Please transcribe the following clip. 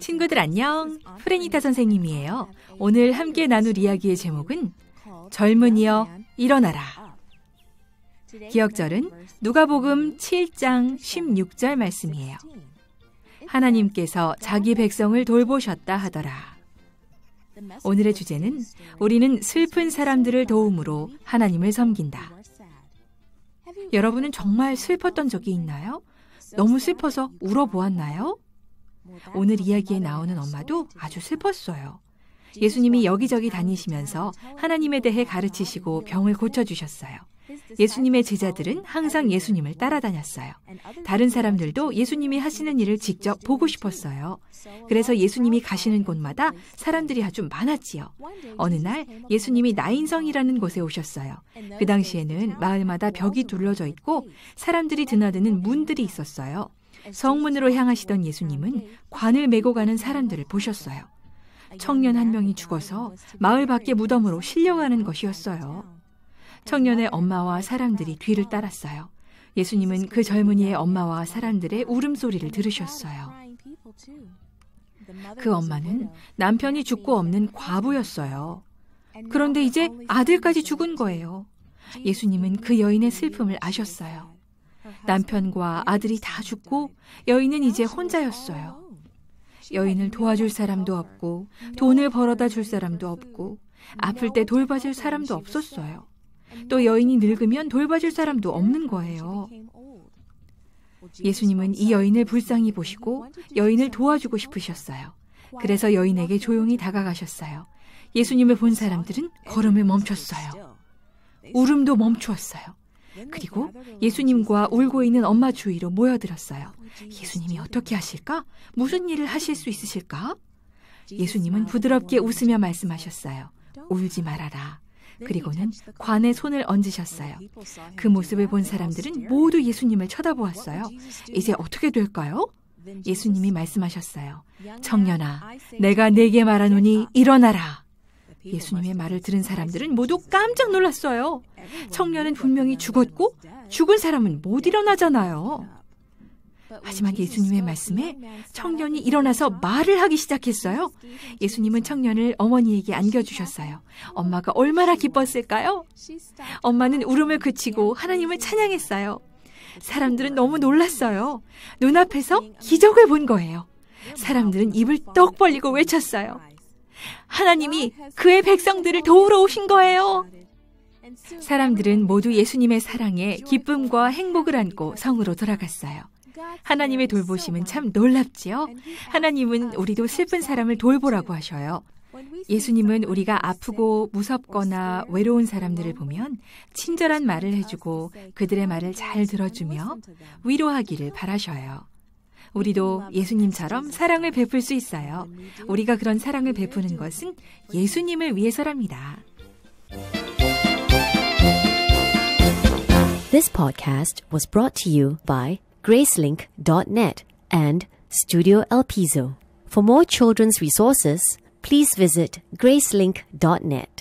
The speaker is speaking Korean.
친구들 안녕. 어? 프레니타 선생님이에요. 어, 네. 오늘 함께 나눌 이야기의 제목은 어, 젊은이여 일어나라. 아. 기억절은 누가복음 7장 16절 말씀이에요. 하나님께서 자기 백성을 돌보셨다 하더라. 오늘의 주제는 우리는 슬픈 사람들을 도움으로 하나님을 섬긴다. 여러분은 정말 슬펐던 적이 있나요? 너무 슬퍼서 울어보았나요? 오늘 이야기에 나오는 엄마도 아주 슬펐어요. 예수님이 여기저기 다니시면서 하나님에 대해 가르치시고 병을 고쳐주셨어요. 예수님의 제자들은 항상 예수님을 따라다녔어요. 다른 사람들도 예수님이 하시는 일을 직접 보고 싶었어요. 그래서 예수님이 가시는 곳마다 사람들이 아주 많았지요. 어느 날 예수님이 나인성이라는 곳에 오셨어요. 그 당시에는 마을마다 벽이 둘러져 있고 사람들이 드나드는 문들이 있었어요. 성문으로 향하시던 예수님은 관을 메고 가는 사람들을 보셨어요. 청년 한 명이 죽어서 마을 밖의 무덤으로 실려가는 것이었어요. 청년의 엄마와 사람들이 뒤를 따랐어요. 예수님은 그 젊은이의 엄마와 사람들의 울음소리를 들으셨어요. 그 엄마는 남편이 죽고 없는 과부였어요. 그런데 이제 아들까지 죽은 거예요. 예수님은 그 여인의 슬픔을 아셨어요. 남편과 아들이 다 죽고 여인은 이제 혼자였어요. 여인을 도와줄 사람도 없고 돈을 벌어다 줄 사람도 없고 아플 때 돌봐줄 사람도 없었어요. 또 여인이 늙으면 돌봐줄 사람도 없는 거예요. 예수님은 이 여인을 불쌍히 보시고 여인을 도와주고 싶으셨어요. 그래서 여인에게 조용히 다가가셨어요. 예수님을 본 사람들은 걸음을 멈췄어요. 울음도 멈추었어요. 그리고 예수님과 울고 있는 엄마 주위로 모여들었어요. 예수님이 어떻게 하실까? 무슨 일을 하실 수 있으실까? 예수님은 부드럽게 웃으며 말씀하셨어요. 울지 말아라. 그리고는 관에 손을 얹으셨어요. 그 모습을 본 사람들은 모두 예수님을 쳐다보았어요. 이제 어떻게 될까요? 예수님이 말씀하셨어요. 청년아, 내가 내게 말하노니 일어나라. 예수님의 말을 들은 사람들은 모두 깜짝 놀랐어요. 청년은 분명히 죽었고 죽은 사람은 못 일어나잖아요. 하지만 예수님의 말씀에 청년이 일어나서 말을 하기 시작했어요. 예수님은 청년을 어머니에게 안겨주셨어요. 엄마가 얼마나 기뻤을까요? 엄마는 울음을 그치고 하나님을 찬양했어요. 사람들은 너무 놀랐어요. 눈앞에서 기적을 본 거예요. 사람들은 입을 떡 벌리고 외쳤어요. 하나님이 그의 백성들을 도우러 오신 거예요. 사람들은 모두 예수님의 사랑에 기쁨과 행복을 안고 성으로 돌아갔어요. 하나님의 돌보심은 참 놀랍지요? 하나님은 우리도 슬픈 사람을 돌보라고 하셔요. 예수님은 우리가 아프고 무섭거나 외로운 사람들을 보면 친절한 말을 해주고 그들의 말을 잘 들어주며 위로하기를 바라셔요. 우리도 예수님처럼 사랑을 베풀 수 있어요. 우리가 그런 사랑을 베푸는 것은 예수님을 위해서랍니다. This podcast was brought to you by gracelink.net and Studio El Piso. For more children's resources, please visit gracelink.net.